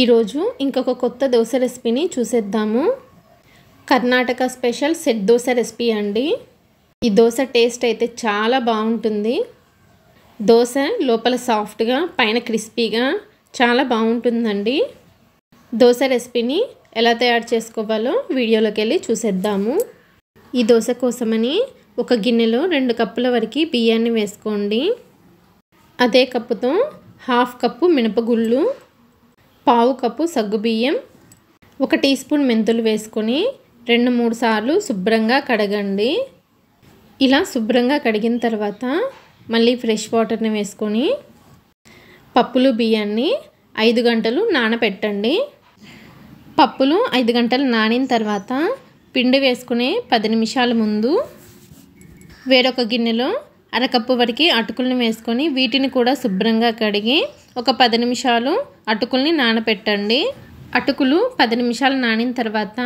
ఈరోజు ఇంకొక కొత్త దోశ రెసిపీని చూసేద్దాము Karnataka special set dosa recipe అండి ఈ దోశ టేస్ట్ అయితే చాలా బాగుంటుంది దోశ లోపల సాఫ్ట్గా పైన క్రిస్పీగా చాలా బాగుంటుందండి దోశ రెసిపీని ఎలా తయారు చేసుకోవాలో వీడియోలోకి వెళ్ళి చూసేద్దాము ఈ దోశ కోసమని ఒక గిన్నెలో రెండు కప్పుల వరకు బియ్యాన్ని వేసుకోండి అదే కప్పుతో హాఫ్ కప్పు మినపగుళ్ళు పావు కప్పు సగ్గుబియ్యం ఒక టీ స్పూన్ మెంతులు వేసుకొని రెండు మూడు సార్లు శుభ్రంగా కడగండి ఇలా శుభ్రంగా కడిగిన తర్వాత మళ్ళీ ఫ్రెష్ వాటర్ని వేసుకొని పప్పులు బియ్యాన్ని ఐదు గంటలు నానబెట్టండి పప్పులు ఐదు గంటలు నానిన తర్వాత పిండి వేసుకునే పది నిమిషాల ముందు వేరొక గిన్నెలో అరకప్పు వరకు అటుకులను వేసుకొని వీటిని కూడా శుభ్రంగా కడిగి ఒక పది నిమిషాలు అటుకుల్ని నానబెట్టండి అటుకులు పది నిమిషాలు నానిన తర్వాత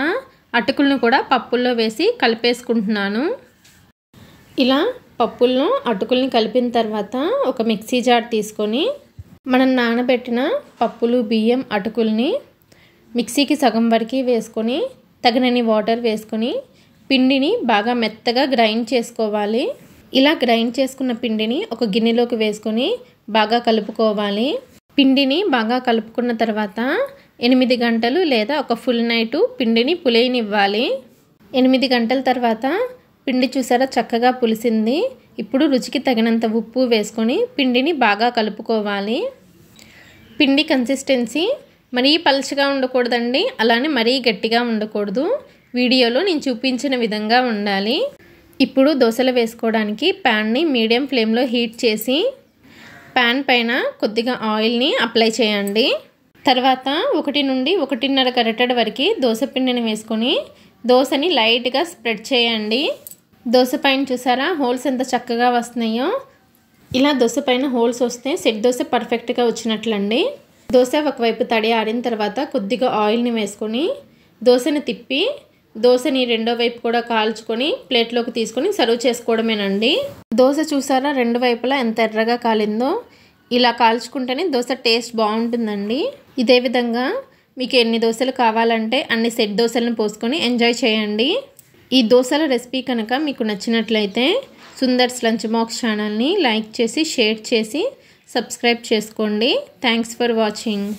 అటుకులను కూడా పప్పుల్లో వేసి కలిపేసుకుంటున్నాను ఇలా పప్పుల్లో అటుకుల్ని కలిపిన తర్వాత ఒక మిక్సీ జార్ తీసుకొని మనం నానబెట్టిన పప్పులు బియ్యం అటుకుల్ని మిక్సీకి సగం వరకు వేసుకొని తగినని వాటర్ వేసుకొని పిండిని బాగా మెత్తగా గ్రైండ్ చేసుకోవాలి ఇలా గ్రైండ్ చేసుకున్న పిండిని ఒక గిన్నెలోకి వేసుకొని బాగా కలుపుకోవాలి పిండిని బాగా కలుపుకున్న తర్వాత ఎనిమిది గంటలు లేదా ఒక ఫుల్ నైట్ పిండిని పులియనివ్వాలి ఎనిమిది గంటల తర్వాత పిండి చూసారా చక్కగా పులిసింది ఇప్పుడు రుచికి తగినంత ఉప్పు వేసుకొని పిండిని బాగా కలుపుకోవాలి పిండి కన్సిస్టెన్సీ మరీ పలుచగా ఉండకూడదండి అలానే మరీ గట్టిగా ఉండకూడదు వీడియోలో నేను చూపించిన విధంగా ఉండాలి ఇప్పుడు దోశలు వేసుకోవడానికి ప్యాన్ని మీడియం ఫ్లేమ్లో హీట్ చేసి ప్యాన్ పైన కొద్దిగా ఆయిల్ని అప్లై చేయండి తర్వాత ఒకటి నుండి ఒకటిన్నర కరెక్టెడ్ వరకు దోశ పిండిని వేసుకొని దోశని లైట్గా స్ప్రెడ్ చేయండి దోశ పైన చూసారా హోల్స్ ఎంత చక్కగా వస్తున్నాయో ఇలా దోశ పైన హోల్స్ వస్తే సెట్ దోశ పర్ఫెక్ట్గా వచ్చినట్లండి దోశ ఒకవైపు తడి ఆడిన తర్వాత కొద్దిగా ఆయిల్ని వేసుకొని దోశను తిప్పి దోశని రెండో వైపు కూడా కాల్చుకొని ప్లేట్లోకి తీసుకొని సర్వ్ చేసుకోవడమేనండి దోశ చూసారా రెండు వైపులా ఎంత ఎర్రగా కాలిందో ఇలా కాల్చుకుంటేనే దోశ టేస్ట్ బాగుంటుందండి ఇదే విధంగా మీకు ఎన్ని దోశలు కావాలంటే అన్ని సెట్ దోశలను పోసుకొని ఎంజాయ్ చేయండి ఈ దోశల రెసిపీ కనుక మీకు నచ్చినట్లయితే సుందర్స్ లంచ్ బాక్స్ ఛానల్ని లైక్ చేసి షేర్ చేసి సబ్స్క్రైబ్ చేసుకోండి థ్యాంక్స్ ఫర్ వాచింగ్